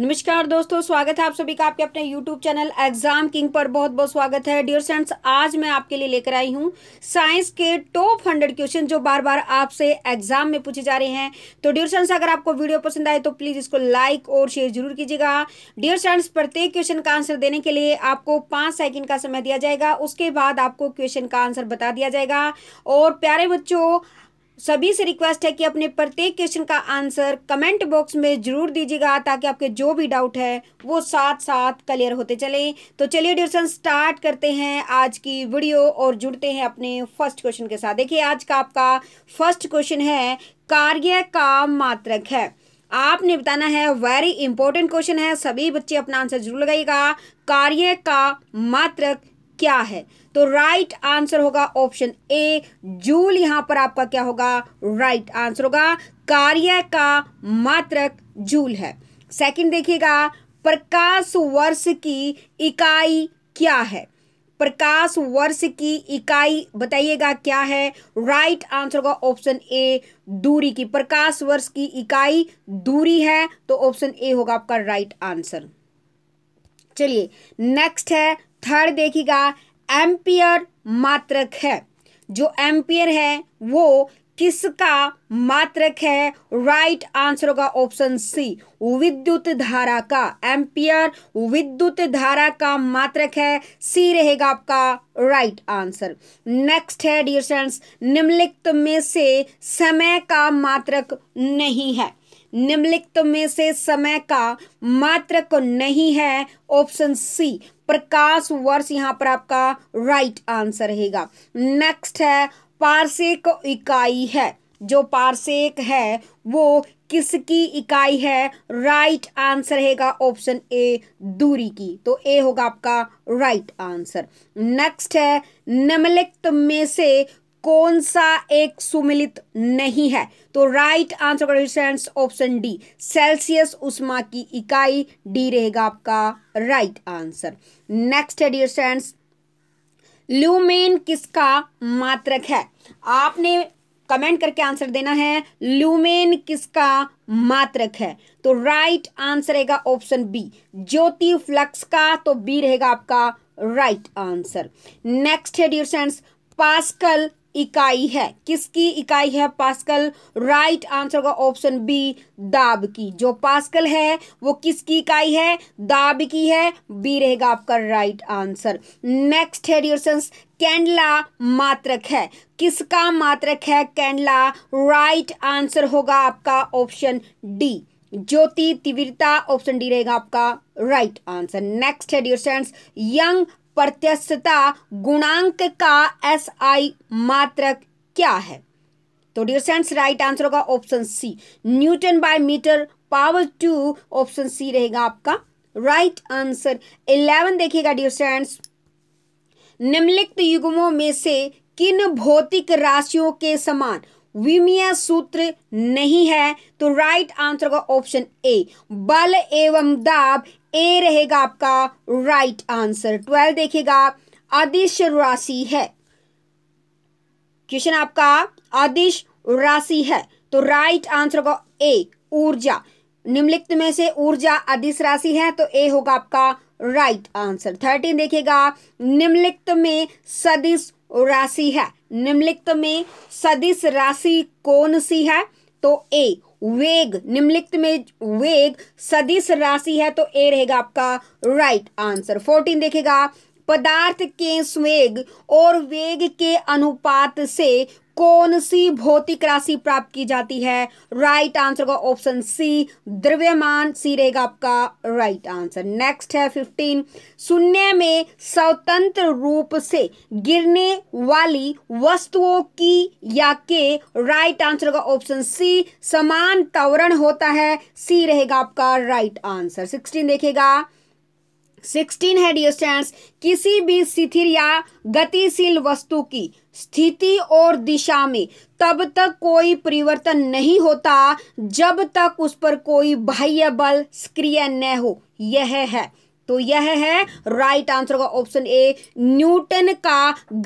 नमस्कार दोस्तों स्वागत है आप सभी का आपके अपने YouTube चैनल एग्जाम किंग पर बहुत बहुत स्वागत है डियर फ्रेंड्स आज मैं आपके लिए लेकर आई हूं साइंस के टॉप हंड्रेड क्वेश्चन जो बार बार आपसे एग्जाम में पूछे जा रहे हैं तो डियर फ्रेंड्स अगर आपको वीडियो पसंद आए तो प्लीज़ इसको लाइक और शेयर जरूर कीजिएगा डियर फ्रेंड्स प्रत्येक क्वेश्चन का आंसर देने के लिए आपको पांच सेकेंड का समय दिया जाएगा उसके बाद आपको क्वेश्चन का आंसर बता दिया जाएगा और प्यारे बच्चों सभी से रिक्वेस्ट है कि अपने प्रत्येक क्वेश्चन का आंसर कमेंट बॉक्स में जरूर दीजिएगा ताकि आपके जो भी डाउट है वो साथ साथ क्लियर होते चले तो चलिए डियर स्टार्ट करते हैं आज की वीडियो और जुड़ते हैं अपने फर्स्ट क्वेश्चन के साथ देखिए आज का आपका फर्स्ट क्वेश्चन है कार्य का मात्रक है आपने बताना है वेरी इंपॉर्टेंट क्वेश्चन है सभी बच्चे अपना आंसर जरूर लगाइएगा कार्य का मात्रक क्या है तो राइट आंसर होगा ऑप्शन ए जूल यहां पर आपका क्या होगा राइट आंसर होगा कार्य का मात्रक जूल है सेकंड देखिएगा प्रकाश वर्ष की इकाई क्या है प्रकाश वर्ष की इकाई बताइएगा क्या है राइट आंसर होगा ऑप्शन ए दूरी की प्रकाश वर्ष की इकाई दूरी है तो ऑप्शन ए होगा आपका राइट आंसर चलिए नेक्स्ट है थर्ड देखिएगा एम्पियर मात्रक है जो एम्पियर है वो किसका मात्रक है राइट आंसर होगा ऑप्शन सी विद्युत धारा का एम्पियर विद्युत धारा का मात्रक है सी रहेगा आपका राइट आंसर नेक्स्ट है डियर फ्रेंड्स निम्नलिखित में से समय का मात्रक नहीं है निम्नलिखित में से समय का मात्रक नहीं है ऑप्शन सी प्रकाश वर्ष यहाँ पर आपका राइट आंसर रहेगा नेक्स्ट है पार्सिक इकाई है जो पार्सेक है वो किसकी इकाई है राइट आंसर रहेगा ऑप्शन ए दूरी की तो ए होगा आपका राइट आंसर नेक्स्ट है निम्नलिखित में से कौन सा एक सुमिलित नहीं है तो right answer option D Celsius उष्मा की इकाई डी रहेगा आपका राइट आंसर नेक्स्ट है डियर स्टूडेंट्स ल्यूमेन किसका मात्रक है आपने कमेंट करके आंसर देना है ल्यूमेन किसका मात्रक है तो राइट आंसर रहेगा ऑप्शन बी ज्योति फ्लक्स का तो बी रहेगा आपका राइट आंसर नेक्स्ट है डियर स्टूडेंट्स पास्कल इकाई है किसकी इकाई है पास्कल राइट आंसर का ऑप्शन बी दाब की जो पास्कल है वो किसकी इकाई है दाब की है बी रहेगा आपका राइट आंसर नेक्स्ट है डियर्सन्स कैंडला मात्रक है किसका मात्रक है कैंडला राइट आंसर होगा आपका ऑप्शन डी ज्योति तीव्रता ऑप्शन डी रहेगा आपका राइट आंसर नेक्स्ट है डियर स्टूडेंट्स यंग प्रत्यस्थता गुणांक का एस आई मात्रक क्या है तो डियर सेंस राइट आंसर होगा option C newton by meter power two option C रहेगा आपका राइट आंसर इलेवन देखिएगा डियर सेंस निम्नलिखित युग्मों में से किन भौतिक राशियों के समान विमीय सूत्र नहीं है तो राइट आंसर का ऑप्शन ए बल एवं दाब ए रहेगा आपका राइट आंसर ट्वेल्व देखिएगा आदिश राशि है क्वेश्चन आपका आदिश राशि है तो राइट आंसर होगा ए ऊर्जा निम्नलिखित में से ऊर्जा आदिश राशि है तो ए होगा आपका राइट आंसर थर्टीन देखिएगा निम्नलिखित में सदिश राशि है निम्नलिखित में सदिश राशि कौन सी है तो ए वेग निम्नलिखित में वेग सदिश राशि है तो ए रहेगा आपका राइट आंसर फोर्टीन देखेगा पदार्थ के स्वेग और वेग के अनुपात से कौन सी भौतिक राशि प्राप्त की जाती है राइट आंसर का ऑप्शन सी द्रव्यमान सी रहेगा आपका राइट आंसर नेक्स्ट है फिफ्टीन शून्य में स्वतंत्र रूप से गिरने वाली वस्तुओं की या के राइट आंसर का ऑप्शन सी समान तवरण होता है सी रहेगा आपका राइट आंसर सिक्सटीन देखेगा सिक्सटीन है स्टैंड किसी भी शिथिर या गतिशील वस्तु की स्थिति और दिशा में तब तक कोई परिवर्तन नहीं होता जब तक उस पर कोई बाह्य बल सक्रिय न हो यह है तो यह है राइट आंसर का ऑप्शन ए न्यूटन का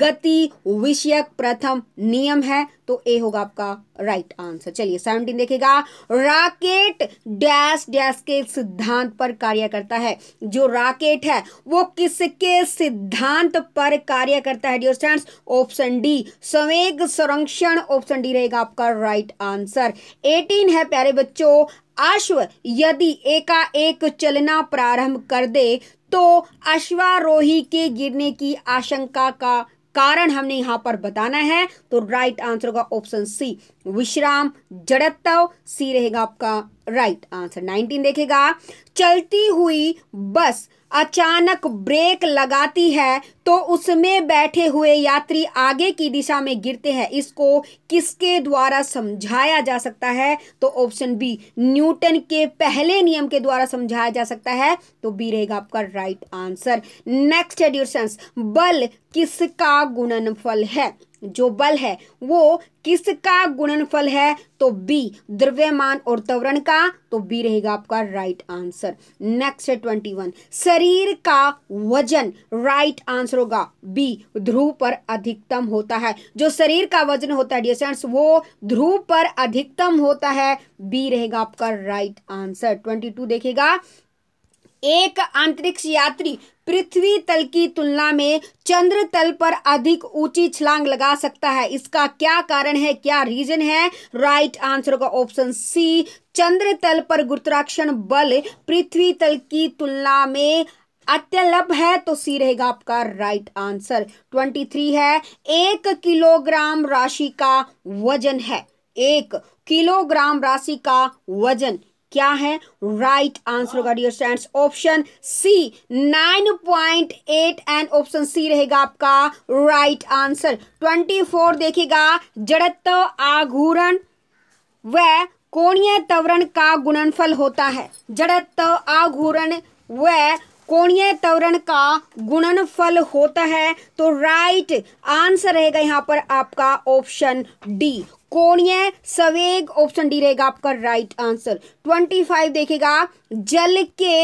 गति विषयक प्रथम नियम है तो ए होगा आपका राइट आंसर चलिए सेवनटीन देखेगा राकेट डैश डैश के सिद्धांत पर कार्य करता है जो राकेट है वो किसके सिद्धांत पर कार्य करता है डियर स्टैंड ऑप्शन डी संवेग संरक्षण ऑप्शन डी रहेगा आपका राइट आंसर एटीन है प्यारे बच्चों अश्व यदि एकाएक चलना प्रारंभ कर दे तो अश्वारोही के गिरने की आशंका का कारण हमने यहाँ पर बताना है तो राइट आंसर होगा ऑप्शन सी विश्राम जड़त्व सी रहेगा आपका राइट आंसर नाइनटीन देखेगा चलती हुई बस अचानक ब्रेक लगाती है तो उसमें बैठे हुए यात्री आगे की दिशा में गिरते हैं इसको किसके द्वारा समझाया जा सकता है तो ऑप्शन बी न्यूटन के पहले नियम के द्वारा समझाया जा सकता है तो बी रहेगा आपका राइट आंसर नेक्स्ट है ड्यूशंस बल किसका गुणनफल है जो बल है वो किसका गुणनफल है तो बी द्रव्यमान और त्वरण का तो बी रहेगा आपका राइट आंसर नेक्स्ट है ट्वेंटी वन शरीर का वजन राइट आंसर होगा बी ध्रुव पर अधिकतम होता है जो शरीर का वजन होता है डिस्टेंस वो ध्रुव पर अधिकतम होता है बी रहेगा आपका राइट आंसर ट्वेंटी टू देखेगा एक अंतरिक्ष यात्री पृथ्वी तल की तुलना में चंद्र तल पर अधिक ऊंची छलांग लगा सकता है इसका क्या कारण है क्या रीजन है राइट आंसर का ऑप्शन सी चंद्र तल पर गुरुत्वाकर्षण बल पृथ्वी तल की तुलना में अत्यलभ है तो सी रहेगा आपका राइट आंसर ट्वेंटी थ्री है एक किलोग्राम राशि का वजन है एक किलोग्राम राशि का वजन क्या है राइट आंसर होगा dear stand option C nine point eight and option C रहेगा आपका राइट आंसर ट्वेंटी फोर देखिएगा जड़त्व आघूरण व कोणीय तवरण का गुणनफल होता है जड़त्व आघूरण व कोणीय त्वरण का गुणनफल होता है तो राइट आंसर रहेगा यहाँ पर आपका ऑप्शन डी कोणीय सवेग ऑप्शन डी रहेगा आपका राइट आंसर ट्वेंटी फाइव देखेगा जल के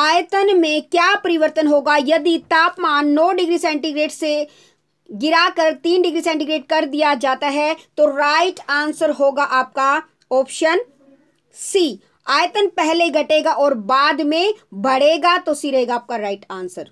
आयतन में क्या परिवर्तन होगा यदि तापमान नौ डिग्री सेंटीग्रेड से गिराकर तीन डिग्री सेंटीग्रेड कर दिया जाता है तो राइट आंसर होगा आपका ऑप्शन सी आयतन पहले घटेगा और बाद में बढ़ेगा तो सिरेगा आपका राइट आंसर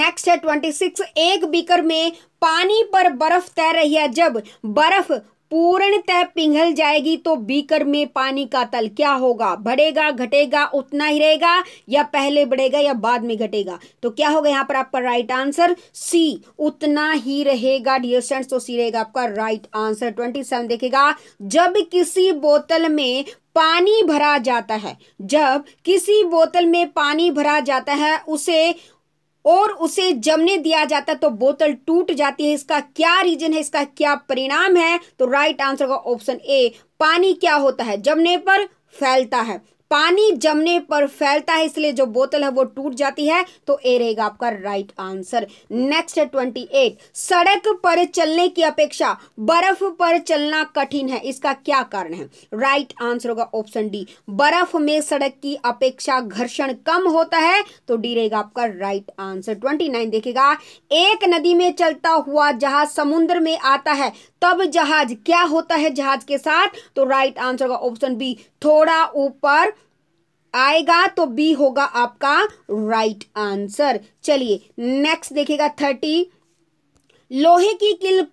नेक्स्ट है ट्वेंटी सिक्स एक बीकर में पानी पर बर्फ तैर रही है जब बर्फ पूर्णतः पिघल जाएगी तो बीकर में पानी का तल क्या होगा बढ़ेगा घटेगा उतना ही रहेगा या पहले बढ़ेगा या बाद में घटेगा तो क्या होगा यहाँ पर आपका राइट आंसर सी उतना ही रहेगा डियर स्टूडेंट्स तो सी रहेगा आपका राइट आंसर ट्वेंटी सेवन देखेगा जब किसी बोतल में पानी भरा जाता है जब किसी बोतल में पानी भरा जाता है उसे और उसे जमने दिया जाता तो बोतल टूट जाती है इसका क्या रीजन है इसका क्या परिणाम है तो राइट आंसर का ऑप्शन ए पानी क्या होता है जमने पर फैलता है पानी जमने पर फैलता है इसलिए जो बोतल है वो टूट जाती है तो ए रहेगा आपका राइट आंसर नेक्स्ट है ट्वेंटी एट सड़क पर चलने की अपेक्षा बर्फ पर चलना कठिन है इसका क्या कारण है राइट आंसर होगा ऑप्शन डी बर्फ में सड़क की अपेक्षा घर्षण कम होता है तो डी रहेगा आपका राइट आंसर ट्वेंटी नाइन देखेगा एक नदी में चलता हुआ जहाज समुन्द्र में आता है तब जहाज क्या होता है जहाज के साथ तो राइट आंसर होगा ऑप्शन बी थोड़ा ऊपर आएगा तो बी होगा आपका राइट आंसर चलिए नेक्स्ट देखिएगा थर्टी लोहे की किल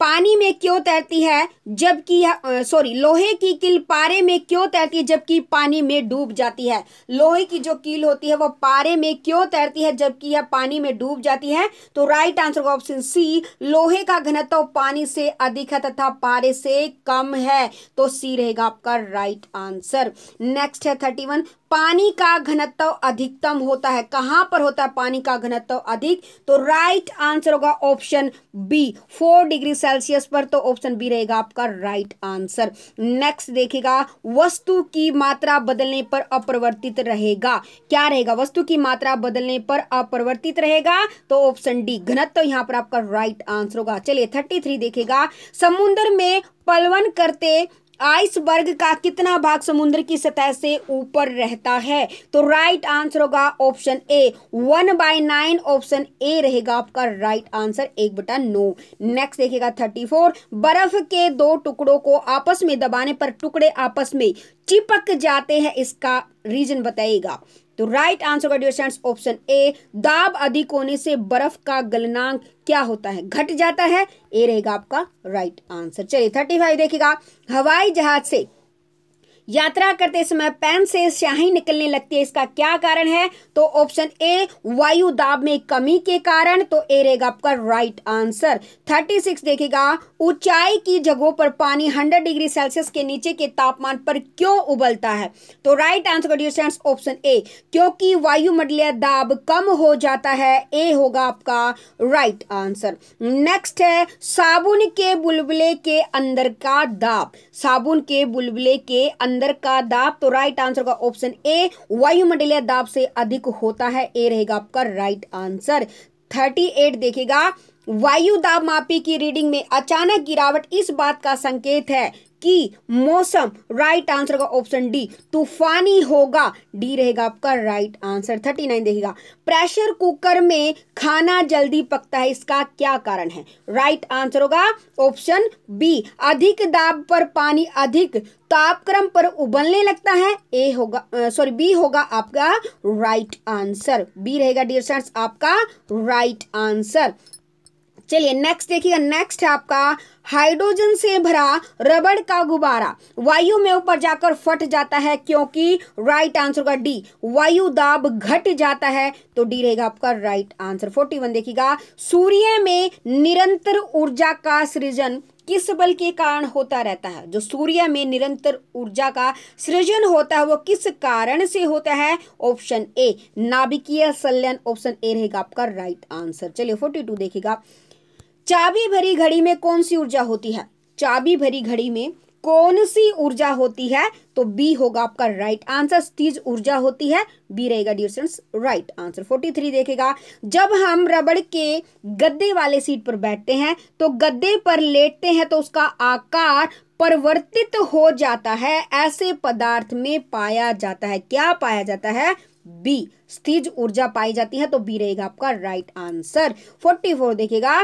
पानी में क्यों तैरती है जबकि सॉरी लोहे की किल पारे में क्यों तैरती है जबकि पानी में डूब जाती है लोहे की जो कील होती है वो पारे में क्यों तैरती है जबकि यह पानी में डूब जाती है तो राइट आंसर का ऑप्शन सी लोहे का घनत्व पानी से अधिक है तथा पारे से कम है तो सी रहेगा आपका राइट आंसर नेक्स्ट है थर्टी वन पानी का घनत्व अधिकतम होता है कहां पर होता है पानी का घनत्व अधिक तो राइट आंसर होगा ऑप्शन बी फोर डिग्री से सेल्सियस पर तो ऑप्शन बी रहेगा आपका राइट आंसर नेक्स्ट देखेगा वस्तु की मात्रा बदलने पर अपरिवर्तित रहेगा क्या रहेगा वस्तु की मात्रा बदलने पर अपरिवर्तित रहेगा तो ऑप्शन डी घनत्व तो यहां पर आपका राइट आंसर होगा चलिए थर्टी थ्री देखेगा समुद्र में पलवन करते आइसबर्ग का कितना भाग समुद्र की सतह से ऊपर रहता है तो राइट आंसर होगा option A one by nine option A रहेगा आपका राइट आंसर एक बटा नो नेक्स्ट देखिएगा थर्टी फोर बर्फ के दो टुकड़ों को आपस में दबाने पर टुकड़े आपस में चिपक जाते हैं इसका रीजन बताइएगा तो राइट आंसर होगा स्टूडेंट्स ऑप्शन ए दाब अधिक होने से बर्फ का गलनांक क्या होता है घट जाता है ए रहेगा आपका राइट आंसर चलिए थर्टी फाइव देखिएगा हवाई जहाज से यात्रा करते समय पैन से स्याही निकलने लगती है इसका क्या कारण है तो ऑप्शन ए वायु दाब में कमी के कारण तो ए रहेगा आपका राइट आंसर 36 देखेगा ऊंचाई की जगहों पर पानी 100 डिग्री सेल्सियस के नीचे के तापमान पर क्यों उबलता है तो right answer distance option A क्योंकि वायुमंडलीय दाब कम हो जाता है ए होगा आपका राइट आंसर नेक्स्ट है साबुन के बुलबुले के अंदर का दाब साबुन के बुलबुले के अंदर अंदर का दाब तो राइट आंसर का ऑप्शन ए वायुमंडलीय दाब से अधिक होता है ए रहेगा आपका राइट आंसर थर्टी एट देखेगा वायु दाब मापी की रीडिंग में अचानक गिरावट इस बात का संकेत है कि मौसम राइट आंसर का ऑप्शन डी तूफानी होगा डी रहेगा आपका राइट आंसर थर्टी नाइन देखेगा प्रेशर कुकर में खाना जल्दी पकता है इसका क्या कारण है राइट आंसर होगा ऑप्शन बी अधिक दाब पर पानी अधिक तापक्रम पर उबलने लगता है ए होगा सॉरी बी होगा आपका राइट आंसर बी रहेगा डियर आपका राइट आंसर चलिए नेक्स्ट देखिएगा नेक्स्ट है आपका हाइड्रोजन से भरा रबड़ का गुब्बारा वायु में ऊपर जाकर फट जाता है क्योंकि राइट आंसर का डी वायु दाब घट जाता है तो डी रहेगा आपका राइट आंसर फोर्टी वन देखिएगा सूर्य में निरंतर ऊर्जा का सृजन किस बल के कारण होता रहता है जो सूर्य में निरंतर ऊर्जा का सृजन होता है वो किस कारण से होता है ऑप्शन ए नाभिकीय संलयन ऑप्शन ए रहेगा आपका राइट आंसर चलिए फोर्टी टू देखिएगा चाबी भरी घड़ी में कौन सी ऊर्जा होती है चाबी भरी घड़ी में कौन सी ऊर्जा होती है तो बी होगा आपका राइट आंसर तीज ऊर्जा होती है बी रहेगा डियर स्टूडेंट्स राइट आंसर 43 देखेगा जब हम रबड़ के गद्दे वाले सीट पर बैठते हैं तो गद्दे पर लेटते हैं तो उसका आकार परिवर्तित हो जाता है ऐसे पदार्थ में पाया जाता है क्या पाया जाता है बी स्थिज ऊर्जा पाई जाती है तो बी रहेगा आपका राइट आंसर 44 देखिएगा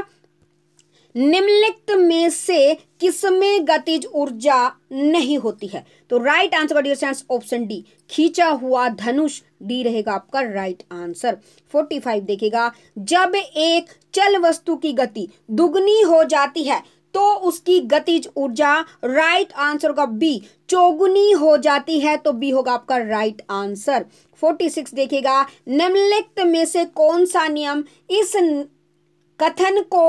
निम्नलिखित में से किसमें गतिज ऊर्जा नहीं होती है तो right answer dear option D खींचा हुआ धनुष डी रहेगा आपका राइट आंसर 45 देखेगा जब एक चल वस्तु की गति दुगनी हो जाती है तो उसकी गतिज ऊर्जा राइट आंसर होगा बी चौगुनी हो जाती है तो बी होगा आपका राइट आंसर 46 देखेगा निम्नलिखित में से कौन सा नियम इस कथन को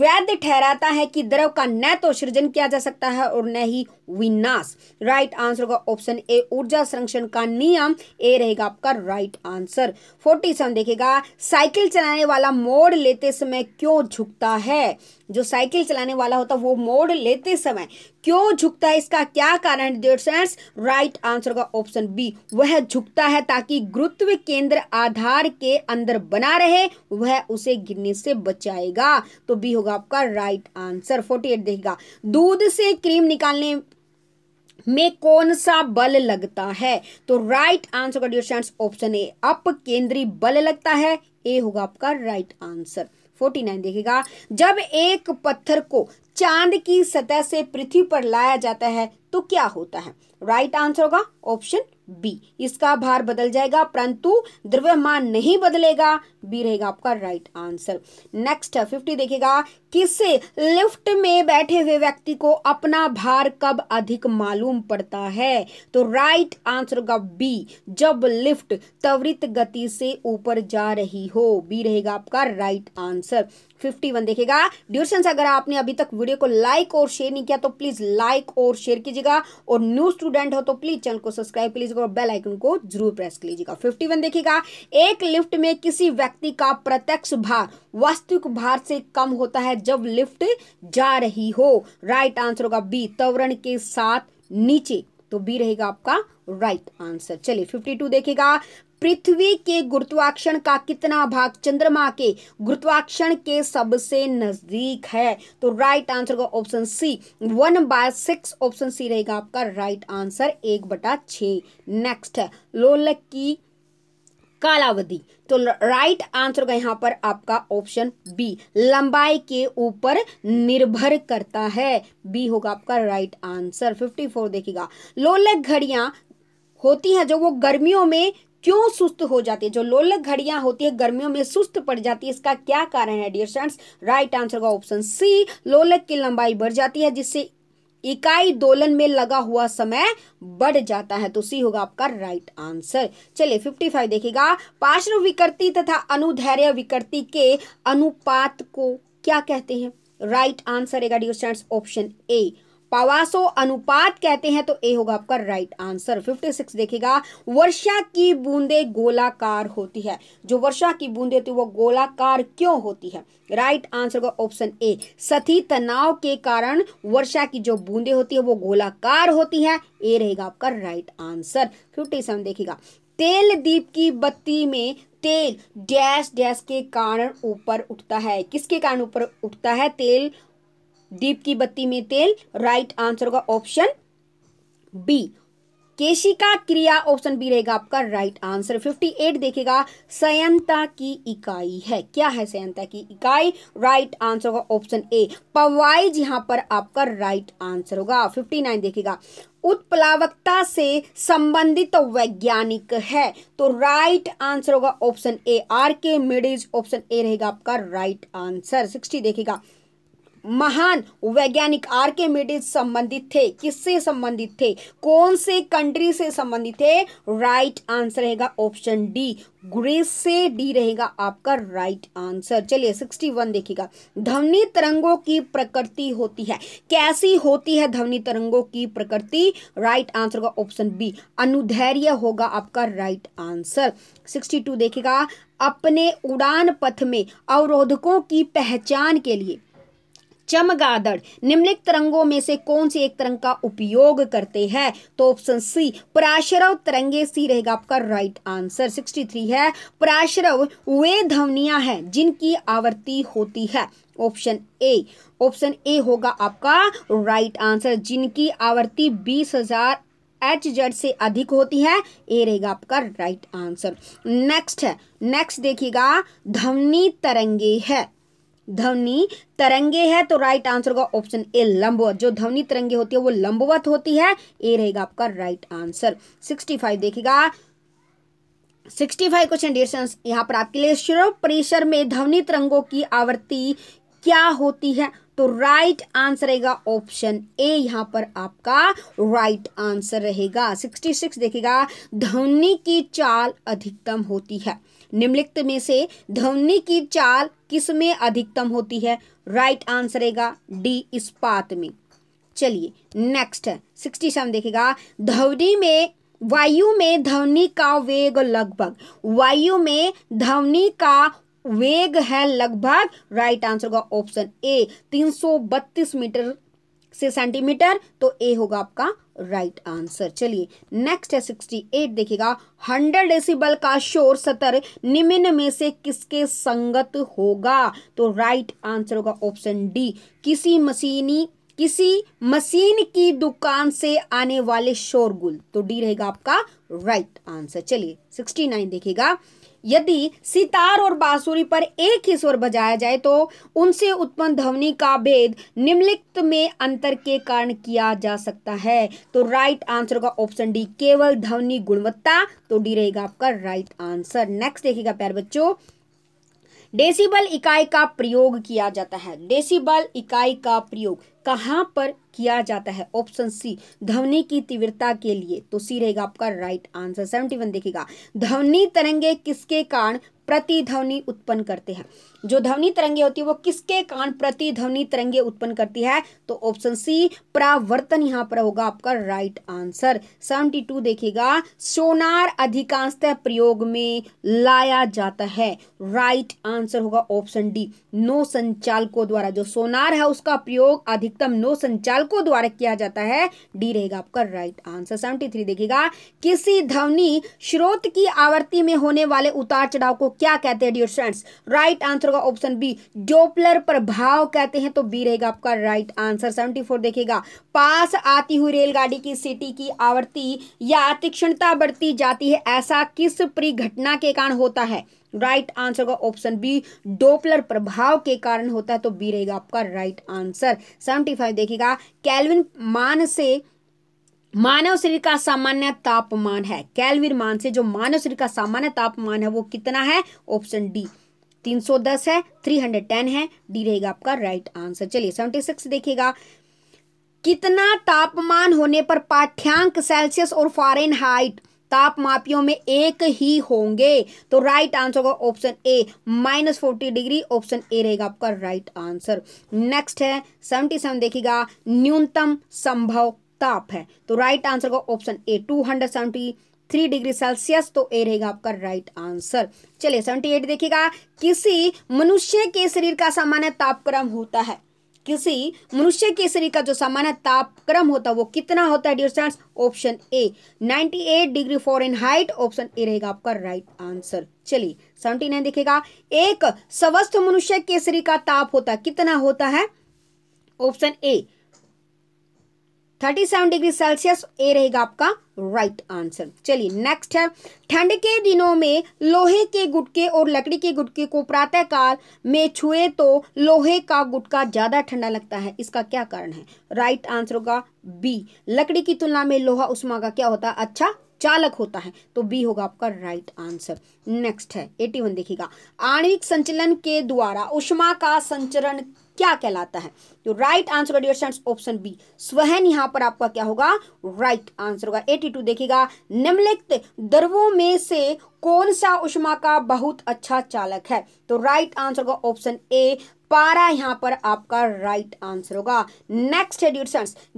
वैध ठहराता है कि द्रव का न तो सृजन किया जा सकता है और न ही विनाश राइट आंसर होगा ऑप्शन ए ऊर्जा संरक्षण का नियम ए रहेगा आपका राइट आंसर फोर्टी सेवन देखेगा साइकिल चलाने वाला मोड़ लेते समय क्यों झुकता है जो साइकिल चलाने वाला होता है वो मोड़ लेते समय क्यों झुकता है इसका क्या कारण है राइट आंसर का ऑप्शन बी वह झुकता है ताकि गुरुत्व केंद्र आधार के अंदर बना रहे वह उसे गिरने से बचाएगा तो बी होगा आपका राइट आंसर फोर्टी एट देखेगा दूध से क्रीम निकालने में कौन सा बल लगता है तो राइट आंसर का डियर स्टैंड ऑप्शन ए अप केंद्रीय बल लगता है ए होगा आपका राइट आंसर फोर्टी नाइन देखिएगा जब एक पत्थर को चांद की सतह से पृथ्वी पर लाया जाता है तो क्या होता है राइट आंसर होगा ऑप्शन बी इसका भार बदल जाएगा परंतु द्रव्यमान नहीं बदलेगा बी रहेगा आपका राइट आंसर नेक्स्ट है फिफ्टी देखेगा किसे लिफ्ट में बैठे हुए व्यक्ति को अपना भार कब अधिक मालूम पड़ता है तो राइट आंसर होगा बी जब लिफ्ट त्वरित गति से ऊपर जा रही हो बी रहेगा आपका राइट आंसर फिफ्टी वन देखेगा ड्यूरेशन अगर आपने अभी तक वीडियो को लाइक और शेयर नहीं किया तो प्लीज़ लाइक और शेयर कीजिएगा और न्यू स्टूडेंट हो तो प्लीज़ चैनल को सब्सक्राइब प्लीज और बेल आइकन को जरूर प्रेस कर लीजिएगा फिफ्टी वन देखेगा एक लिफ्ट में किसी व्यक्ति का प्रत्यक्ष भार वास्तविक भार से कम होता है जब लिफ्ट जा रही हो राइट आंसर होगा बी तवरण के साथ नीचे तो बी रहेगा आपका राइट आंसर चलिए फिफ्टी टू देखेगा पृथ्वी के गुरुत्वाकर्षण का कितना भाग चंद्रमा के गुरुत्वाकर्षण के सबसे नजदीक है तो राइट आंसर का option C one by six option C रहेगा आपका राइट आंसर एक बटा छ नेक्स्ट है लोलक की कालावधि तो राइट आंसर होगा यहाँ पर आपका ऑप्शन बी लंबाई के ऊपर निर्भर करता है बी होगा आपका राइट आंसर फिफ्टी फोर देखिएगा लोलक घड़ियाँ होती हैं जो वो गर्मियों में क्यों सुस्त हो जाती है जो लोलक घड़ियां होती है गर्मियों में सुस्त पड़ जाती है इसका क्या कारण है डियर फ्रेंड्स राइट आंसर का ऑप्शन सी लोलक की लंबाई बढ़ जाती है जिससे इकाई दोलन में लगा हुआ समय बढ़ जाता है तो सी होगा आपका राइट आंसर चलिए 55 देखिएगा पार्श्व विकृति तथा अनुधैर्य विकृति के अनुपात को क्या कहते हैं राइट आंसर रहेगा ऑप्शन ए पवासो अनुपात कहते हैं तो ए होगा आपका राइट आंसर 56 देखिएगा वर्षा की बूंदे गोलाकार होती है जो वर्षा की बूंदे होती है वो गोलाकार क्यों होती है राइट आंसर होगा ऑप्शन ए सती तनाव के कारण वर्षा की जो बूंदे होती है वो गोलाकार होती है ए रहेगा आपका राइट आंसर 57 देखिएगा तेल दीप की बत्ती में तेल डैश डैश के कारण ऊपर उठता है किसके कारण ऊपर उठता है तेल दीप की बत्ती में तेल राइट आंसर होगा ऑप्शन बी केशिका क्रिया ऑप्शन बी रहेगा आपका राइट आंसर 58 देखेगा संयंता की इकाई है क्या है संयंता की इकाई राइट आंसर होगा ऑप्शन ए पवाइज यहां पर आपका राइट आंसर होगा 59 देखेगा उत्प्लावकता से संबंधित वैज्ञानिक है तो राइट आंसर होगा option A Archimedes option A रहेगा आपका राइट आंसर 60 देखेगा महान वैज्ञानिक आर के मेडिस संबंधित थे किससे संबंधित थे कौन से कंट्री से संबंधित थे राइट आंसर रहेगा ऑप्शन डी ग्रीस से डी रहेगा आपका राइट आंसर चलिए सिक्सटी वन देखिएगा ध्वनि तरंगों की प्रकृति होती है कैसी होती है ध्वनि तरंगों की प्रकृति राइट आंसर का ऑप्शन बी अनुधैर्य होगा आपका राइट आंसर सिक्सटी टू देखिएगा अपने उड़ान पथ में अवरोधकों की पहचान के लिए चमगादड़ निम्नलिखित तरंगों में से कौन से एक तरंग का उपयोग करते हैं तो ऑप्शन सी पराशरव तरंगे सी रहेगा आपका राइट आंसर 63 है पराशरव वे ध्वनियां हैं जिनकी आवृत्ति होती है ऑप्शन ए ऑप्शन ए होगा आपका राइट आंसर जिनकी आवृत्ति बीस हजार एच जेड से अधिक होती है ए रहेगा आपका राइट आंसर नेक्स्ट है नेक्स्ट देखिएगा ध्वनि तरंगे है ध्वनि तरंगे है तो राइट आंसर होगा ऑप्शन ए लंबवत जो ध्वनि तरंगे होती है वो लंबवत होती है ए रहेगा आपका राइट आंसर सिक्सटी फाइव देखिएगा सिक्सटी फाइव क्वेश्चन डियर यहाँ पर आपके लिए शुरू प्रेशर में ध्वनि तरंगों की आवृत्ति क्या होती है तो राइट आंसर रहेगा ऑप्शन ए यहां पर आपका राइट आंसर रहेगा सिक्सटी सिक्स देखेगा ध्वनि की चाल अधिकतम होती है निम्नलिखित में से ध्वनि की चाल किसमें अधिकतम होती है राइट आंसर रहेगा डी इस्पात में चलिए नेक्स्ट है सिक्सटी सेवन देखेगा ध्वनि में वायु में ध्वनि का वेग लगभग वायु में ध्वनि का वेग है लगभग राइट आंसर होगा ऑप्शन ए तीन सौ बत्तीस मीटर से सेंटीमीटर तो ए होगा आपका राइट आंसर चलिए नेक्स्ट है सिक्सटी एट देखिएगा हंड्रेड डेसिबल का शोर सतर निम्न में से किसके संगत होगा तो राइट आंसर होगा ऑप्शन डी किसी मशीनी किसी मशीन की दुकान से आने वाले शोरगुल तो डी रहेगा आपका राइट आंसर चलिए सिक्सटी नाइन देखिएगा यदि सितार और बांसुरी पर एक ही स्वर बजाया जाए तो उनसे उत्पन्न ध्वनि का भेद निम्नलिखित में अंतर के कारण किया जा सकता है तो राइट आंसर होगा ऑप्शन डी केवल ध्वनि गुणवत्ता तो डी रहेगा आपका राइट आंसर नेक्स्ट देखिएगा प्यार बच्चों डेसिबल इकाई का प्रयोग किया जाता है डेसिबल इकाई का प्रयोग कहाँ पर किया जाता है ऑप्शन सी ध्वनि की तीव्रता के लिए तो सी रहेगा आपका राइट आंसर सेवेंटी वन देखेगा ध्वनि तरंगे किसके कारण प्रतिध्वनि उत्पन्न करते हैं जो ध्वनि तरंगे होती है वो किसके कारण प्रति ध्वनि तरंगे उत्पन्न करती है तो ऑप्शन सी प्रावर्तन यहाँ पर होगा आपका राइट आंसर सेवेंटी टू देखिएगा सोनार अधिकांशतः प्रयोग में लाया जाता है राइट आंसर होगा ऑप्शन डी नो संचालकों द्वारा जो सोनार है उसका प्रयोग अधिकतम नो संचालकों द्वारा किया जाता है डी रहेगा आपका राइट आंसर सेवेंटी थ्री देखिएगा किसी ध्वनि स्रोत की आवृत्ति में होने वाले उतार चढ़ाव को क्या कहते हैं डियर फ्रेंड्स राइट आंसर होगा ऑप्शन बी डोपलर प्रभाव कहते हैं तो बी रहेगा आपका राइट आंसर सेवेंटी फोर देखेगा पास आती हुई रेलगाड़ी की सिटी की आवृत्ति या तीक्ष्णता बढ़ती जाती है ऐसा किस परिघटना के कारण होता है राइट right आंसर का ऑप्शन बी डोपलर प्रभाव के कारण होता है तो बी रहेगा आपका राइट आंसर सेवेंटी फाइव देखिएगा कैलविन मान से मानव शरीर का सामान्य तापमान है कैलविन मान से जो मानव शरीर का सामान्य तापमान है वो कितना है ऑप्शन डी 310 है थ्री हंड्रेड टेन है डी रहेगा आपका राइट आंसर चलिए 76 देखिएगा कितना तापमान होने पर पाठ्यांक सेल्सियस और फारेनहाइट ताप मापियों में एक ही होंगे तो राइट आंसर होगा option A minus forty degree option A रहेगा आपका राइट आंसर नेक्स्ट है सेवेंटी सेवन देखिएगा न्यूनतम संभव ताप है तो राइट आंसर होगा option A two hundred seventy three degree Celsius तो ए रहेगा आपका राइट आंसर चलिए सेवेंटी एट देखिएगा किसी मनुष्य के शरीर का सामान्य तापक्रम होता है किसी मनुष्य के शरीर का जो सामान्य तापक्रम होता है वो कितना होता है dear students option A ninety eight degree Fahrenheit option A रहेगा आपका राइट आंसर चलिए सेवेंटी नाइन देखेगा एक स्वस्थ मनुष्य के शरीर का ताप होता है कितना होता है option A thirty seven degree Celsius A रहेगा आपका राइट आंसर चलिए नेक्स्ट है ठंड के दिनों में लोहे के गुटके और लकड़ी के गुटके को प्रातः काल में छुए तो लोहे का गुटका ज़्यादा ठंडा लगता है इसका क्या कारण है राइट आंसर होगा बी लकड़ी की तुलना में लोहा उष्मा का क्या होता है अच्छा चालक होता है तो बी होगा आपका राइट आंसर नेक्स्ट है एटी वन देखिएगा आणविक संचलन के द्वारा उष्मा का संचरण क्या कहलाता है तो राइट आंसर होगा ऑप्शन बी स्वहन यहां पर आपका क्या होगा राइट आंसर होगा एटी टू देखिएगा निम्नलिखित द्रवों में से कौन सा उष्मा का बहुत अच्छा चालक है तो राइट आंसर होगा ऑप्शन ए पारा यहाँ पर आपका राइट आंसर होगा नेक्स्ट है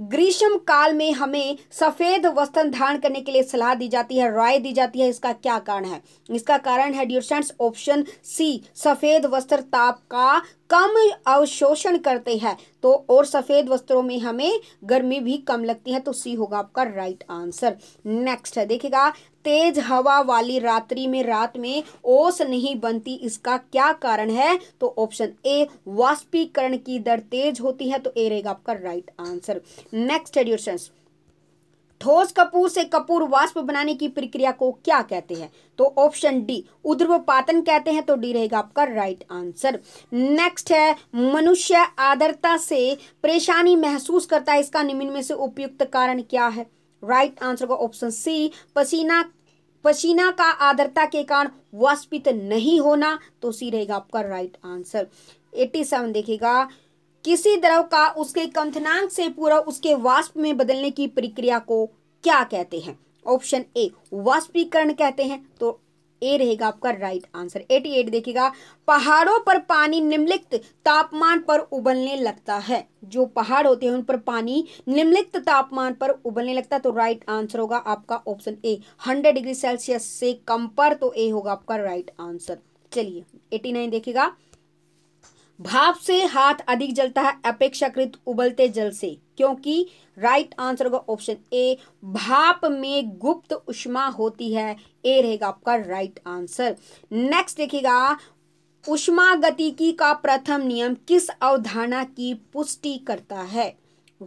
ग्रीष्म काल में हमें सफेद वस्त्र धारण करने के लिए सलाह दी जाती है राय दी जाती है इसका क्या कारण है इसका कारण है ड्यूट ऑप्शन सी सफेद वस्त्र ताप का कम अवशोषण करते हैं तो और सफ़ेद वस्त्रों में हमें गर्मी भी कम लगती है तो सी होगा आपका राइट आंसर नेक्स्ट है देखिएगा तेज हवा वाली रात्रि में रात में ओस नहीं बनती इसका क्या कारण है तो ऑप्शन ए वाष्पीकरण की दर तेज होती है तो ए रहेगा आपका राइट आंसर नेक्स्ट है ठोस कपूर से कपूर वाष्प बनाने की प्रक्रिया को क्या कहते हैं तो ऑप्शन डी उद्रवपातन कहते हैं तो डी रहेगा आपका राइट आंसर नेक्स्ट है मनुष्य आदरता से परेशानी महसूस करता है इसका निम्न में से उपयुक्त कारण क्या है राइट आंसर होगा ऑप्शन सी पसीना पसीना का आदरता के कारण वाष्पित नहीं होना तो सी रहेगा आपका राइट आंसर एट्टी सेवन देखिएगा किसी द्रव का उसके कंथनांक से पूरा उसके वाष्प में बदलने की प्रक्रिया को क्या कहते हैं ऑप्शन ए वाष्पीकरण कहते हैं तो ए रहेगा आपका राइट आंसर 88 देखिएगा पहाड़ों पर पानी निम्नलिखित तापमान पर उबलने लगता है जो पहाड़ होते हैं उन पर पानी निम्नलिखित तापमान पर उबलने लगता है तो राइट आंसर होगा आपका ऑप्शन ए 100 डिग्री सेल्सियस से कम पर तो ए होगा आपका राइट आंसर चलिए 89 देखिएगा भाप से हाथ अधिक जलता है अपेक्षाकृत उबलते जल से क्योंकि राइट आंसर होगा ऑप्शन ए भाप में गुप्त उष्मा होती है ए रहेगा आपका राइट आंसर नेक्स्ट देखिएगा उष्मा गतिकी का प्रथम नियम किस अवधारणा की पुष्टि करता है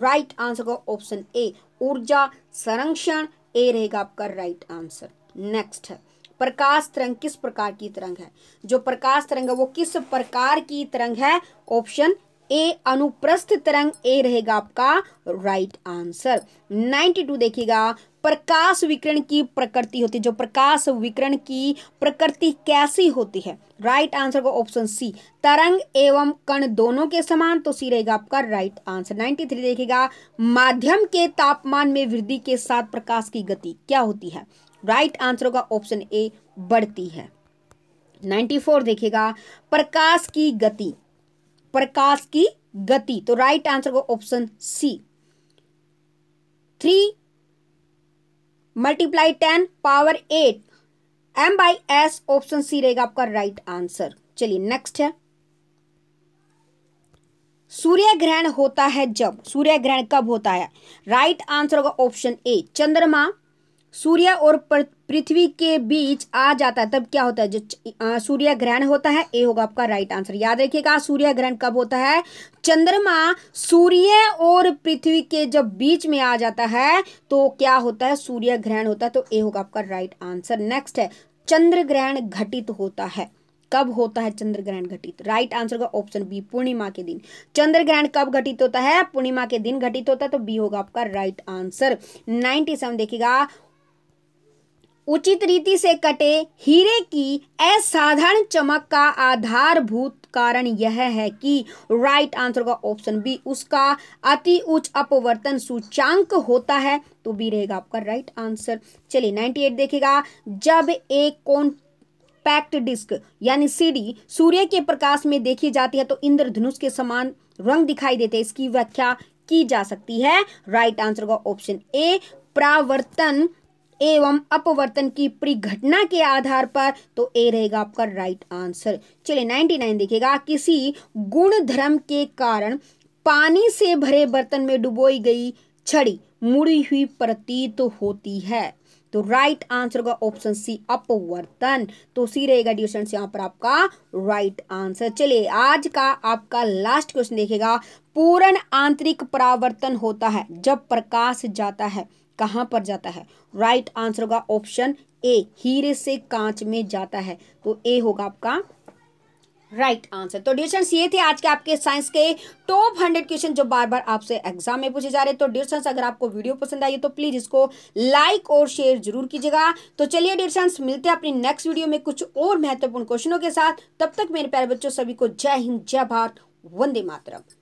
राइट आंसर होगा ऑप्शन ए ऊर्जा संरक्षण ए रहेगा आपका राइट आंसर नेक्स्ट है प्रकाश तरंग किस प्रकार की तरंग है जो प्रकाश तरंग है वो किस प्रकार की तरंग है ऑप्शन ए अनुप्रस्थ तरंग ए रहेगा आपका राइट आंसर 92 देखिएगा प्रकाश विकरण की प्रकृति होती है जो प्रकाश विकरण की प्रकृति कैसी होती है राइट आंसर को ऑप्शन सी तरंग एवं कण दोनों के समान तो सी रहेगा आपका राइट आंसर 93 देखिएगा माध्यम के तापमान में वृद्धि के साथ प्रकाश की गति क्या होती है राइट आंसर होगा ऑप्शन ए बढ़ती है 94 देखिएगा प्रकाश की गति प्रकाश की गति तो राइट आंसर होगा option C three multiply ten power eight M by S option C रहेगा आपका राइट आंसर चलिए नेक्स्ट है सूर्य ग्रहण होता है जब सूर्य ग्रहण कब होता है राइट आंसर होगा ऑप्शन ए चंद्रमा सूर्य और पृथ्वी के बीच आ जाता है तब क्या होता है जो सूर्य ग्रहण होता है ए होगा आपका राइट आंसर याद रखिएगा सूर्य ग्रहण कब होता है चंद्रमा सूर्य और पृथ्वी के जब बीच में आ जाता है तो क्या होता है सूर्य ग्रहण होता है तो ए होगा आपका राइट आंसर नेक्स्ट है चंद्र ग्रहण घटित होता है कब होता है चंद्र ग्रहण घटित राइट आंसर का ऑप्शन बी पूर्णिमा के दिन चंद्र ग्रहण कब घटित होता है पूर्णिमा के दिन घटित होता है तो बी होगा आपका राइट आंसर 97 देखिएगा उचित रीति से कटे हीरे की असाधारण चमक का आधारभूत कारण यह है कि राइट आंसर का ऑप्शन बी उसका अति उच्च अपवर्तन सूचांक होता है तो बी रहेगा आपका राइट आंसर चलिए 98 देखेगा जब एक कौन पैक्ट डिस्क यानी सीडी सूर्य के प्रकाश में देखी जाती है तो इंद्रधनुष के समान रंग दिखाई देते हैं इसकी व्याख्या की जा सकती है राइट आंसर का ऑप्शन ए प्रावर्तन एवं अपवर्तन की परिघटना के आधार पर तो ए रहेगा आपका राइट आंसर चलिए 99 देखिएगा किसी गुण धर्म के कारण पानी से भरे बर्तन में डुबोई गई छड़ी मुड़ी हुई प्रतीत तो होती है तो राइट आंसर होगा ऑप्शन सी अपवर्तन तो सी रहेगा डिस्टेंस यहाँ पर आपका राइट आंसर चलिए आज का आपका लास्ट क्वेश्चन देखेगा पूर्ण आंतरिक परावर्तन होता है जब प्रकाश जाता है कहाँ पर जाता है राइट आंसर होगा ऑप्शन ए हीरे से कांच में जाता है तो ए होगा आपका राइट right आंसर तो डियर ये थे आज के आपके साइंस के टॉप हंड्रेड क्वेश्चन जो बार बार आपसे एग्जाम में पूछे जा रहे हैं तो डियर स्टूडेंट्स अगर आपको वीडियो पसंद आई तो प्लीज़ इसको लाइक और शेयर जरूर कीजिएगा तो चलिए डियर स्टूडेंट्स मिलते हैं अपनी नेक्स्ट वीडियो में कुछ और महत्वपूर्ण क्वेश्चनों के साथ तब तक मेरे प्यारे बच्चों सभी को जय हिंद जय भारत वंदे मातरम